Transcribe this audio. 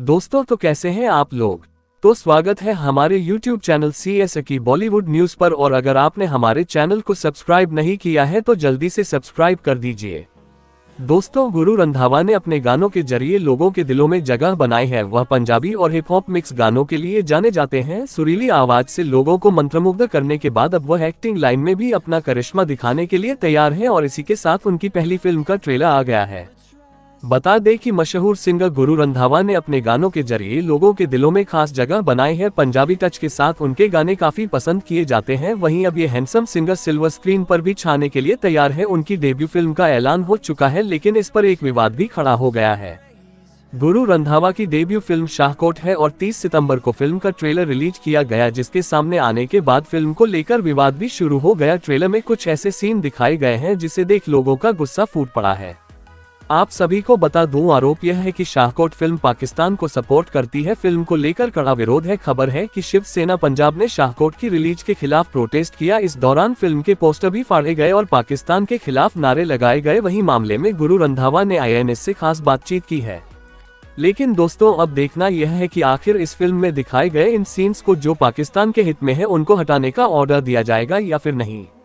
दोस्तों तो कैसे हैं आप लोग तो स्वागत है हमारे YouTube चैनल सी एस की बॉलीवुड न्यूज पर और अगर आपने हमारे चैनल को सब्सक्राइब नहीं किया है तो जल्दी से सब्सक्राइब कर दीजिए दोस्तों गुरु रंधावा ने अपने गानों के जरिए लोगों के दिलों में जगह बनाई है वह पंजाबी और हिप हॉप मिक्स गानों के लिए जाने जाते हैं सुरीली आवाज से लोगों को मंत्रमुग्ध करने के बाद अब वह एक्टिंग लाइन में भी अपना करिश्मा दिखाने के लिए तैयार है और इसी के साथ उनकी पहली फिल्म का ट्रेलर आ गया है बता दें कि मशहूर सिंगर गुरु रंधावा ने अपने गानों के जरिए लोगों के दिलों में खास जगह बनाई है पंजाबी टच के साथ उनके गाने काफी पसंद किए जाते हैं वहीं अब ये हैंडसम सिंगर सिल्वर स्क्रीन पर भी छाने के लिए तैयार है उनकी डेब्यू फिल्म का ऐलान हो चुका है लेकिन इस पर एक विवाद भी खड़ा हो गया है गुरु रंधावा की डेब्यू फिल्म शाहकोट है और 30 सितंबर को फिल्म का ट्रेलर रिलीज किया गया जिसके सामने आने के बाद फिल्म को लेकर विवाद भी शुरू हो गया ट्रेलर में कुछ ऐसे सीन दिखाए गए हैं जिसे देख लोगों का गुस्सा फूट पड़ा है आप सभी को बता दूं आरोप यह है कि शाहकोट फिल्म पाकिस्तान को सपोर्ट करती है फिल्म को लेकर कड़ा विरोध है खबर है कि शिवसेना पंजाब ने शाहकोट की रिलीज के खिलाफ प्रोटेस्ट किया इस दौरान फिल्म के पोस्टर भी फाड़े गए और पाकिस्तान के खिलाफ नारे लगाए गए वही मामले में गुरु रंधावा ने आई से खास बातचीत की है लेकिन दोस्तों अब देखना यह है कि आखिर इस फिल्म में दिखाए गए इन सीन्स को जो पाकिस्तान के हित में है उनको हटाने का ऑर्डर दिया जाएगा या फिर नहीं